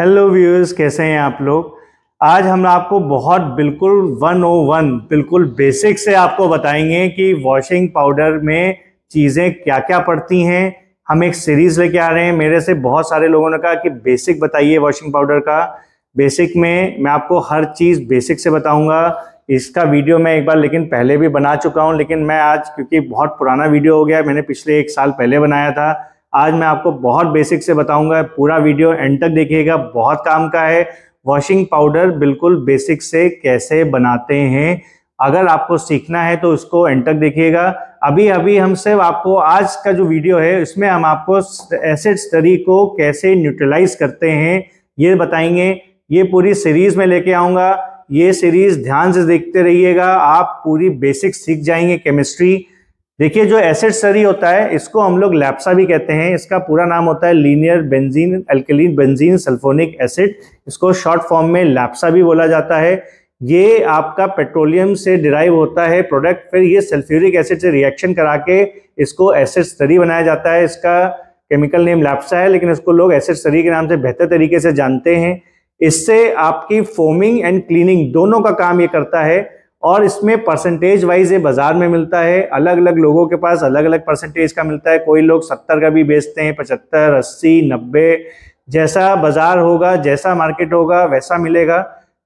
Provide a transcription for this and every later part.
hello viewers कैसे हैं आप लोग आज हम आपको बहुत बिल्कुल 101 बिल्कुल बेसिक से आपको बताएंगे कि वॉशिंग पाउडर में चीज़ें क्या क्या पड़ती हैं हम एक सीरीज़ लेके आ रहे हैं मेरे से बहुत सारे लोगों ने कहा कि बेसिक बताइए वॉशिंग पाउडर का बेसिक में मैं आपको हर चीज़ बेसिक से बताऊंगा इसका वीडियो मैं एक बार लेकिन पहले भी बना चुका हूं लेकिन मैं आज क्योंकि बहुत पुराना वीडियो हो गया मैंने पिछले एक साल पहले बनाया था आज मैं आपको बहुत बेसिक से बताऊंगा पूरा वीडियो एंड तक देखिएगा बहुत काम का है वॉशिंग पाउडर बिल्कुल बेसिक से कैसे बनाते हैं अगर आपको सीखना है तो उसको एंड तक देखिएगा अभी अभी हम सिर्फ आपको आज का जो वीडियो है इसमें हम आपको एसिड स्टडी को कैसे न्यूट्रलाइज करते हैं ये बताएंगे ये पूरी सीरीज में लेके आऊँगा ये सीरीज ध्यान से देखते रहिएगा आप पूरी बेसिक सीख जाएंगे केमिस्ट्री देखिए जो एसिड स्टडी होता है इसको हम लोग लैप्सा भी कहते हैं इसका पूरा नाम होता है linear benzene alkaline benzene sulphonic acid इसको शॉर्ट फॉर्म में लैप्सा भी बोला जाता है ये आपका पेट्रोलियम से डिराइव होता है प्रोडक्ट फिर ये सल्फ्यूरिक एसिड से रिएक्शन करा के इसको एसिड स्टडी बनाया जाता है इसका केमिकल नेम लैप्सा है लेकिन इसको लोग एसिड स्टडी के नाम से बेहतर तरीके से जानते हैं इससे आपकी फोमिंग एंड क्लीनिंग दोनों का काम ये करता है और इसमें परसेंटेज वाइज ये बाज़ार में मिलता है अलग अलग लोगों के पास अलग अलग परसेंटेज का मिलता है कोई लोग सत्तर का भी बेचते हैं पचहत्तर अस्सी नब्बे जैसा बाज़ार होगा जैसा मार्केट होगा वैसा मिलेगा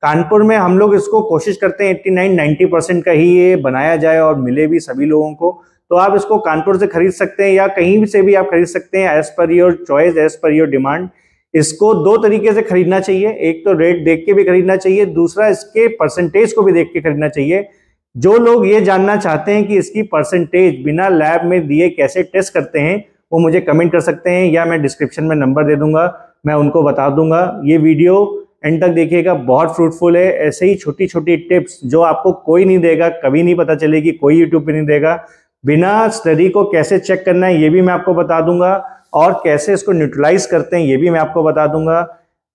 कानपुर में हम लोग इसको कोशिश करते हैं एट्टी नाइन नाइन्टी परसेंट का ही ये बनाया जाए और मिले भी सभी लोगों को तो आप इसको कानपुर से खरीद सकते हैं या कहीं से भी आप खरीद सकते हैं as per your choice as per your demand इसको दो तरीके से खरीदना चाहिए एक तो रेट देख के भी खरीदना चाहिए दूसरा इसके परसेंटेज को भी देख के खरीदना चाहिए जो लोग ये जानना चाहते हैं कि इसकी परसेंटेज बिना लैब में दिए कैसे टेस्ट करते हैं वो मुझे कमेंट कर सकते हैं या मैं डिस्क्रिप्शन में नंबर दे दूंगा मैं उनको बता दूंगा ये वीडियो एंड तक देखिएगा बहुत फ्रूटफुल है ऐसे ही छोटी छोटी टिप्स जो आपको कोई नहीं देगा कभी नहीं पता चलेगी कोई यूट्यूब पे नहीं देगा बिना स्टडी को कैसे चेक करना है ये भी मैं आपको बता दूंगा और कैसे इसको न्यूट्रलाइज करते हैं ये भी मैं आपको बता दूंगा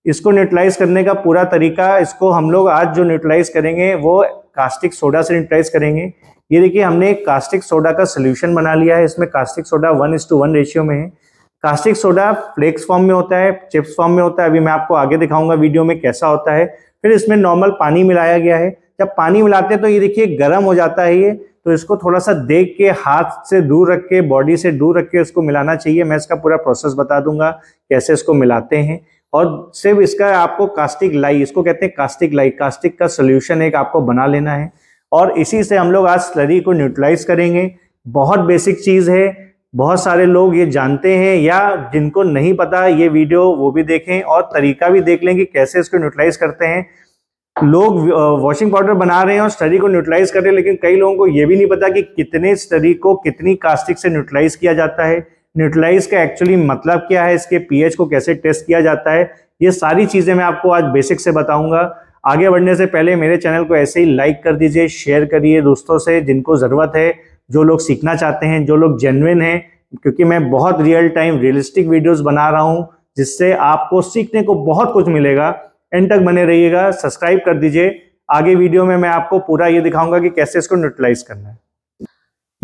इसको न्यूट्रलाइज करने का पूरा तरीका इसको हम लोग आज जो न्यूट्रलाइज करेंगे वो कास्टिक सोडा से न्यूट्रलाइज करेंगे ये देखिए हमने कास्टिक सोडा का सोल्यूशन बना लिया है इसमें caustic soda one is to one ratio में है कास्टिक सोडा फ्लेक्स फॉर्म में होता है चिप्स फॉर्म में होता है अभी मैं आपको आगे दिखाऊंगा वीडियो में कैसा होता है फिर इसमें नॉर्मल पानी मिलाया गया है जब पानी मिलाते हैं तो ये देखिए गर्म हो जाता है ये तो इसको थोड़ा सा देख के हाथ से दूर रख के बॉडी से दूर रख के इसको मिलाना चाहिए मैं इसका पूरा प्रोसेस बता दूंगा कैसे इसको मिलाते हैं और सिर्फ इसका आपको कास्टिक लाई इसको कहते हैं कास्टिक लाई कास्टिक का सोल्यूशन एक आपको बना लेना है और इसी से हम लोग आज स्लरी को न्यूट्रलाइज करेंगे बहुत बेसिक चीज़ है बहुत सारे लोग ये जानते हैं या जिनको नहीं पता ये वीडियो वो भी देखें और तरीका भी देख लें कि कैसे इसको न्यूट्रलाइज करते हैं लोग वॉशिंग पाउडर बना रहे हैं और स्टडी को न्यूट्रलाइज कर रहे हैं लेकिन कई लोगों को ये भी नहीं पता कि कितने स्टडी को कितनी कास्टिक से न्यूट्रलाइज किया जाता है न्यूट्रलाइज का एक्चुअली मतलब क्या है इसके पीएच को कैसे टेस्ट किया जाता है ये सारी चीज़ें मैं आपको आज बेसिक से बताऊंगा आगे बढ़ने से पहले मेरे चैनल को ऐसे ही लाइक कर दीजिए शेयर करिए दोस्तों से जिनको ज़रूरत है जो लोग सीखना चाहते हैं जो लोग जेनविन है क्योंकि मैं बहुत रियल टाइम रियलिस्टिक वीडियोज़ बना रहा हूँ जिससे आपको सीखने को बहुत कुछ मिलेगा एंड तक बने रहिएगा सब्सक्राइब कर दीजिए आगे वीडियो में मैं आपको पूरा ये दिखाऊंगा कि कैसे इसको न्यूट्रलाइज करना है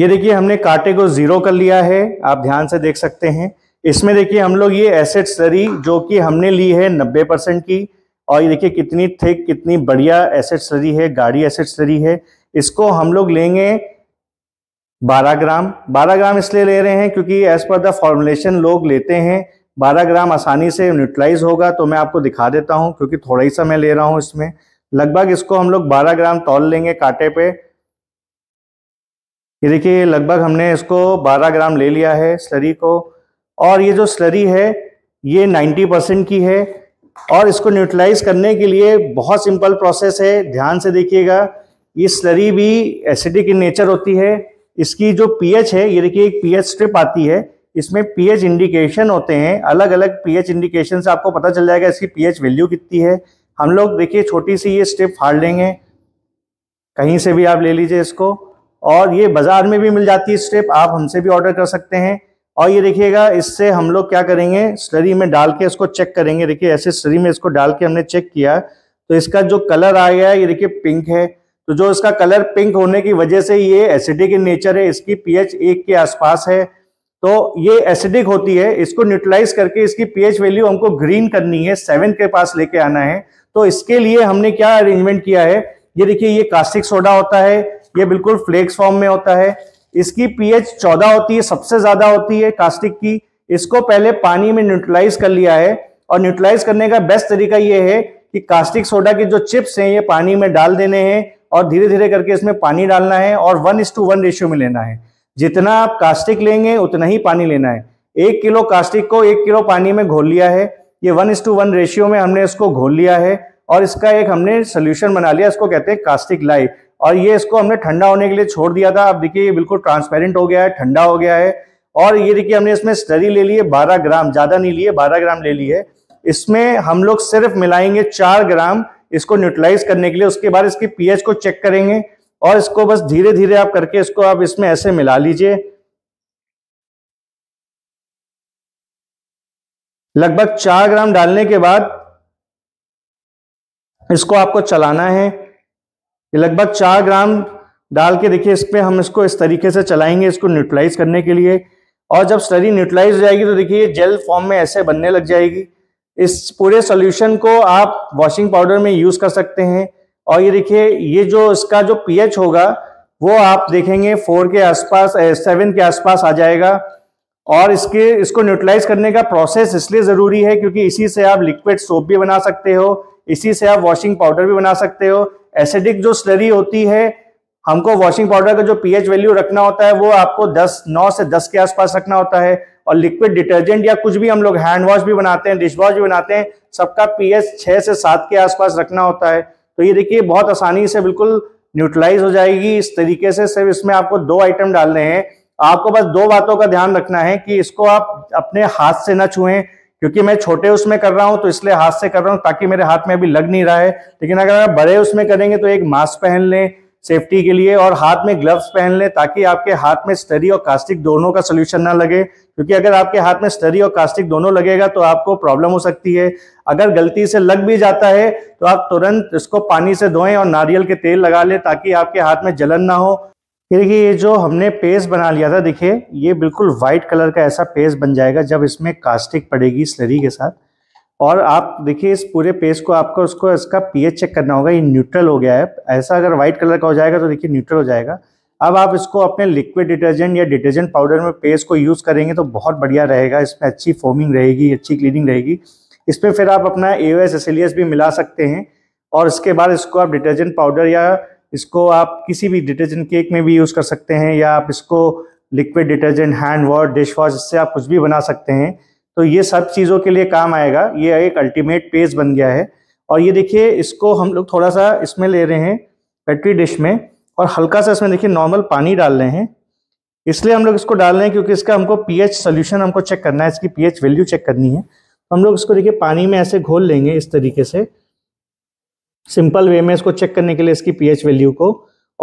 ये देखिए हमने कांटे को जीरो कर लिया है आप ध्यान से देख सकते हैं इसमें देखिए हम लोग ये एसेड स्लरी जो कि हमने ली है 90 परसेंट की और ये देखिए कितनी थिक कितनी बढ़िया एसेड स्लरी है गाड़ी एसेड स्लरी है इसको हम लोग लेंगे 12 ग्राम 12 ग्राम इसलिए ले रहे हैं क्योंकि एज पर द फॉर्मुलेशन लोग लेते हैं 12 ग्राम आसानी से न्यूट्रलाइज होगा तो मैं आपको दिखा देता हूँ क्योंकि थोड़ा ही सा मैं ले रहा हूँ इसमें लगभग इसको हम लोग 12 ग्राम तौल लेंगे कांटे पे ये देखिए लगभग हमने इसको 12 ग्राम ले लिया है स्लरी को और ये जो स्लरी है ये 90 परसेंट की है और इसको न्यूट्रलाइज करने के लिए बहुत सिंपल प्रोसेस है ध्यान से देखिएगा ये स्लरी भी एसिडिक इन नेचर होती है इसकी जो पीएच है ये देखिए एक पीएच स्ट्रिप आती है इसमें पीएच इंडिकेशन होते हैं अलग अलग पीएच इंडिकेशन से आपको पता चल जाएगा इसकी पीएच वैल्यू कितनी है हम लोग देखिए छोटी सी ये स्टेप फाड़ लेंगे कहीं से भी आप ले लीजिए इसको और ये बाज़ार में भी मिल जाती है स्टेप आप हमसे भी ऑर्डर कर सकते हैं और ये देखिएगा इससे हम लोग क्या करेंगे स्लरी में डाल के इसको चेक करेंगे देखिए ऐसे स्टरी में इसको डाल के हमने चेक किया तो इसका जो कलर आ गया है ये देखिए पिंक है तो जो इसका कलर पिंक होने की वजह से ये एसिडिक इन नेचर है इसकी पीएच एक के आसपास है तो ये एसिडिक होती है इसको न्यूट्रलाइज करके इसकी पीएच वैल्यू हमको ग्रीन करनी है सेवन के पास लेके आना है तो इसके लिए हमने क्या अरेंजमेंट किया है ये देखिए ये कास्टिक सोडा होता है ये बिल्कुल फ्लेक्स फॉर्म में होता है इसकी पीएच चौदह होती है सबसे ज्यादा होती है कास्टिक की इसको पहले पानी में न्यूट्रलाइज कर लिया है और न्यूट्रलाइज करने का बेस्ट तरीका ये है कि कास्टिक सोडा के जो चिप्स हैं ये पानी में डाल देने हैं और धीरे धीरे करके इसमें पानी डालना है और वन इस टू वन रेशियो में लेना है जितना आप कास्टिक लेंगे उतना ही पानी लेना है एक किलो कास्टिक को एक किलो पानी में घोल लिया है ये वन इस टू वन रेशियो में हमने इसको घोल लिया है और इसका एक हमने सोल्यूशन बना लिया इसको कहते हैं कास्टिक लाई और ये इसको हमने ठंडा होने के लिए छोड़ दिया था आप देखिए ये बिल्कुल ट्रांसपेरेंट हो गया है ठंडा हो गया है और ये देखिए हमने इसमें स्टरी ले ली है बारह ग्राम ज्यादा नहीं लिए बारह ग्राम ले लिए है इसमें हम लोग सिर्फ मिलाएंगे चार ग्राम इसको न्यूट्रलाइज करने के लिए उसके बाद इसकी पीएच को चेक करेंगे और इसको बस धीरे धीरे आप करके इसको आप इसमें ऐसे मिला लीजिए लगभग चार ग्राम डालने के बाद इसको आपको चलाना है लगभग चार ग्राम डाल के देखिए इस पर हम इसको इस तरीके से चलाएंगे इसको न्यूट्रलाइज करने के लिए और जब स्टडी न्यूट्रलाइज हो जाएगी तो देखिए जेल फॉर्म में ऐसे बनने लग जाएगी इस पूरे सॉल्यूशन को आप वॉशिंग पाउडर में यूज़ कर सकते हैं और ये देखिए ये जो इसका जो पीएच होगा वो आप देखेंगे फोर के आसपास सेवन के आसपास आ जाएगा और इसके इसको न्यूट्रलाइज करने का प्रोसेस इसलिए ज़रूरी है क्योंकि इसी से आप लिक्विड सोप भी बना सकते हो इसी से आप वॉशिंग पाउडर भी बना सकते हो एसिडिक जो स्लरी होती है हमको वॉशिंग पाउडर का जो पीएच वैल्यू रखना होता है वो आपको 10 9 से 10 के आसपास रखना होता है और लिक्विड डिटर्जेंट या कुछ भी हम लोग हैंड वॉश भी बनाते हैं डिश वॉश भी बनाते हैं सबका पीएच 6 से 7 के आसपास रखना होता है तो ये देखिए बहुत आसानी से बिल्कुल न्यूट्रलाइज हो जाएगी इस तरीके से सिर्फ इसमें आपको दो आइटम डालने हैं आपको बस दो बातों का ध्यान रखना है कि इसको आप अपने हाथ से ना छुएं क्योंकि मैं छोटे उसमें कर रहा हूं तो इसलिए हाथ से कर रहा हूं ताकि मेरे हाथ में अभी लग नहीं रहा है लेकिन अगर आप बड़े उसमें करेंगे तो एक मास्क पहन लें सेफ्टी के लिए और हाथ में ग्लव्स पहन लें ताकि आपके हाथ में स्टरी और कास्टिक दोनों का सोल्यूशन ना लगे क्योंकि अगर आपके हाथ में स्टरी और कास्टिक दोनों लगेगा तो आपको प्रॉब्लम हो सकती है अगर गलती से लग भी जाता है तो आप तुरंत इसको पानी से धोएं और नारियल के तेल लगा लें ताकि आपके हाथ में जलन ना हो फिर देखिए ये जो हमने पेस्ट बना लिया था देखिए ये बिल्कुल वाइट कलर का ऐसा पेस्ट बन जाएगा जब इसमें कास्टिक पड़ेगी स्लरी के साथ और आप देखिए इस पूरे पेज को आपको उसको इसका पीएच चेक करना होगा ये न्यूट्रल हो गया है ऐसा अगर व्हाइट कलर का हो जाएगा तो देखिए न्यूट्रल हो जाएगा अब आप इसको अपने लिक्विड डिटर्जेंट या डिटर्जेंट पाउडर में पेस्ट को यूज़ करेंगे तो बहुत बढ़िया रहेगा इसमें अच्छी फोमिंग रहेगी अच्छी क्लीनिंग रहेगी इसमें फिर आप अपना ए ओ एस भी मिला सकते हैं और इसके बाद इसको आप डिटर्जेंट पाउडर या इसको आप किसी भी डिटर्जेंट केक में भी यूज़ कर सकते हैं या आप इसको liquid detergent hand wash dish wash इससे आप कुछ भी बना सकते हैं तो ये सब चीज़ों के लिए काम आएगा ये एक अल्टीमेट पेज बन गया है और ये देखिए इसको हम लोग थोड़ा सा इसमें ले रहे हैं पेट्री डिश में और हल्का सा इसमें देखिए नॉर्मल पानी डाल रहे हैं इसलिए हम लोग इसको डाल रहे हैं क्योंकि इसका हमको पीएच सोल्यूशन हमको चेक करना है इसकी पीएच वैल्यू चेक करनी है तो हम लोग इसको देखिए पानी में ऐसे घोल लेंगे इस तरीके से सिंपल वे में इसको चेक करने के लिए इसकी पीएच वैल्यू को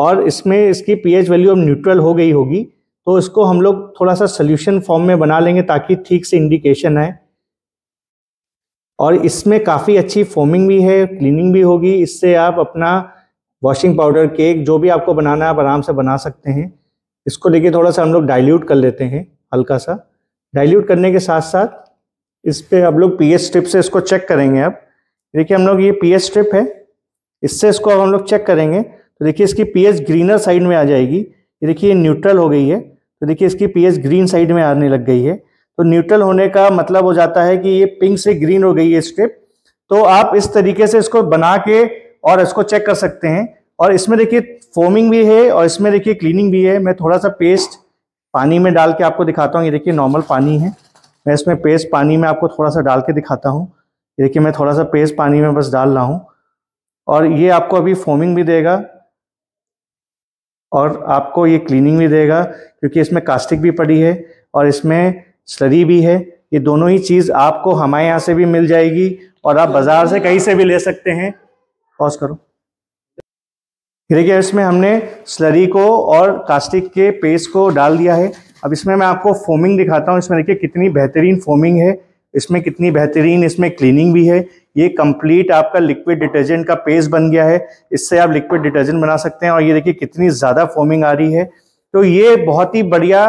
और इसमें इसकी पीएच वैल्यू अब न्यूट्रल हो गई होगी तो इसको हम लोग थोड़ा सा सोल्यूशन फॉर्म में बना लेंगे ताकि ठीक से इंडिकेशन आए और इसमें काफ़ी अच्छी फोमिंग भी है क्लीनिंग भी होगी इससे आप अपना वॉशिंग पाउडर केक जो भी आपको बनाना है आप आराम से बना सकते हैं इसको लेके थोड़ा सा हम लोग डाइल्यूट कर लेते हैं हल्का सा डाइल्यूट करने के साथ साथ इस पर हम लोग पी स्ट्रिप से इसको चेक करेंगे अब देखिए हम लोग ये पी स्ट्रिप है इससे इसको हम लोग चेक करेंगे तो देखिए इसकी पीएच ग्रीनर साइड में आ जाएगी देखिए ये न्यूट्रल हो गई है तो देखिए इसकी पीएच ग्रीन साइड में आने लग गई है तो न्यूट्रल होने का मतलब हो जाता है कि ये पिंक से ग्रीन हो गई है स्ट्रिप तो आप इस तरीके से इसको बना के और इसको चेक कर सकते हैं और इसमें देखिए फोमिंग भी है और इसमें देखिए क्लीनिंग भी है मैं थोड़ा सा पेस्ट पानी में डाल के आपको दिखाता हूँ ये देखिए नॉर्मल पानी है मैं इसमें पेस्ट पानी में आपको थोड़ा सा डाल के दिखाता हूँ देखिए मैं थोड़ा सा पेस्ट पानी में बस डाल रहा हूँ और ये आपको अभी फोमिंग भी देगा और आपको ये क्लीनिंग भी देगा क्योंकि इसमें कास्टिक भी पड़ी है और इसमें स्लरी भी है ये दोनों ही चीज़ आपको हमारे यहाँ से भी मिल जाएगी और आप बाज़ार से कहीं से भी ले सकते हैं पॉज करो देखिए इसमें हमने स्लरी को और कास्टिक के पेस्ट को डाल दिया है अब इसमें मैं आपको फोमिंग दिखाता हूँ इसमें देखिए कितनी बेहतरीन फोमिंग है इसमें कितनी बेहतरीन इसमें क्लीनिंग भी है ये कंप्लीट आपका लिक्विड डिटर्जेंट का पेस्ट बन गया है इससे आप लिक्विड डिटर्जेंट बना सकते हैं और ये देखिए कितनी ज़्यादा फोमिंग आ रही है तो ये बहुत ही बढ़िया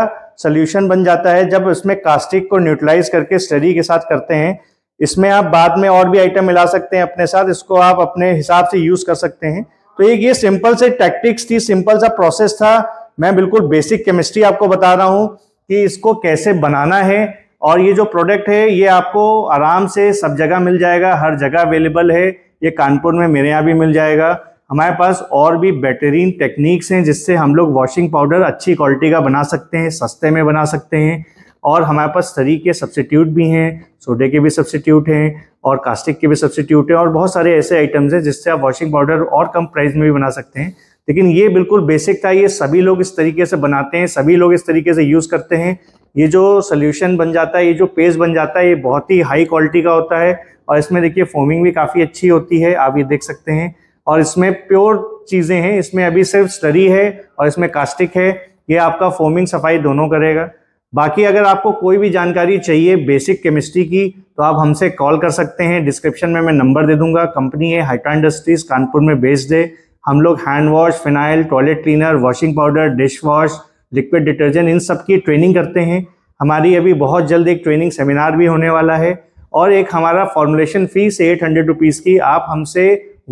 सोल्यूशन बन जाता है जब इसमें कास्टिक को न्यूट्रलाइज करके स्टडी के साथ करते हैं इसमें आप बाद में और भी आइटम मिला सकते हैं अपने साथ इसको आप अपने हिसाब से यूज़ कर सकते हैं तो एक ये सिंपल से टैक्टिक्स थी सिंपल सा प्रोसेस था मैं बिल्कुल बेसिक केमिस्ट्री आपको बता रहा हूँ कि इसको कैसे बनाना है और ये जो प्रोडक्ट है ये आपको आराम से सब जगह मिल जाएगा हर जगह अवेलेबल है ये कानपुर में मेरे यहाँ भी मिल जाएगा हमारे पास और भी बेहतरीन टेक्निक्स हैं जिससे हम लोग वॉशिंग पाउडर अच्छी क्वालिटी का बना सकते हैं सस्ते में बना सकते हैं और हमारे पास सरी के सब्सिट्यूट भी हैं सोडे के भी सब्सिट्यूट हैं और कास्टिक के भी सब्सिट्यूट हैं और बहुत सारे ऐसे आइटम्स हैं जिससे आप वॉशिंग पाउडर और कम प्राइस में भी बना सकते हैं लेकिन ये बिल्कुल बेसिक था ये सभी लोग इस तरीके से बनाते हैं सभी लोग इस तरीके से यूज़ करते हैं ये जो सोल्यूशन बन जाता है ये जो पेस्ट बन जाता है ये बहुत ही हाई क्वालिटी का होता है और इसमें देखिए फोमिंग भी काफ़ी अच्छी होती है आप ये देख सकते हैं और इसमें प्योर चीज़ें हैं इसमें अभी सिर्फ स्टरी है और इसमें कास्टिक है ये आपका फोमिंग सफाई दोनों करेगा बाकी अगर आपको कोई भी जानकारी चाहिए बेसिक केमिस्ट्री की तो आप हमसे कॉल कर सकते हैं डिस्क्रिप्शन में मैं नंबर दे दूंगा कंपनी है हाइटा इंडस्ट्रीज कानपुर में बेस्ड है हम लोग hand wash phenyl toilet cleaner washing powder dish wash liquid detergent इन सब की ट्रेनिंग करते हैं हमारी अभी बहुत जल्द एक ट्रेनिंग सेमिनार भी होने वाला है और एक हमारा formulation fees eight hundred rupees की आप हमसे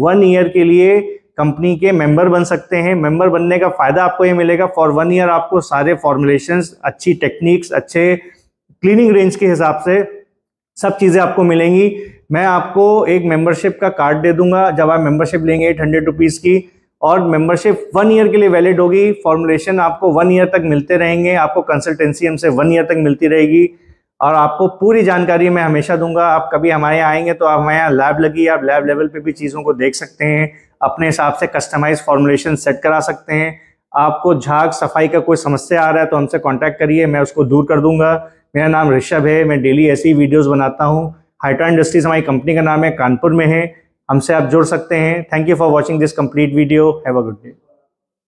वन ईयर के लिए कंपनी के मेंबर बन सकते हैं मेंबर बनने का फ़ायदा आपको ये मिलेगा फॉर वन ईयर आपको सारे फॉर्मुलेशन अच्छी टेक्निक्स अच्छे क्लीनिंग रेंज के हिसाब से सब चीज़ें आपको मिलेंगी मैं आपको एक मेंबरशिप का कार्ड दे दूंगा जब आप मेंबरशिप लेंगे एट हंड्रेड रुपीज़ की और मेंबरशिप वन ईयर के लिए वैलिड होगी फॉर्मुलेशन आपको वन ईयर तक मिलते रहेंगे आपको कंसल्टेंसी हमसे वन ईयर तक मिलती रहेगी और आपको पूरी जानकारी मैं हमेशा दूंगा आप कभी हमारे यहाँ आएंगे तो आप हमारे यहाँ लैब लगी आप लैब लेवल पे भी चीज़ों को देख सकते हैं अपने हिसाब से कस्टमाइज फॉर्मुलेशन सेट करा सकते हैं आपको झाग सफाई का कोई समस्या आ रहा है तो हमसे कॉन्टैक्ट करिए मैं उसको दूर कर दूंगा मेरा नाम ऋषभ है मैं डेली ऐसी वीडियोज़ बनाता हूँ हाइटा इंडस्ट्रीज हमारी कंपनी का नाम है कानपुर में है हमसे आप जुड़ सकते हैं thank you for watching this complete video have a good day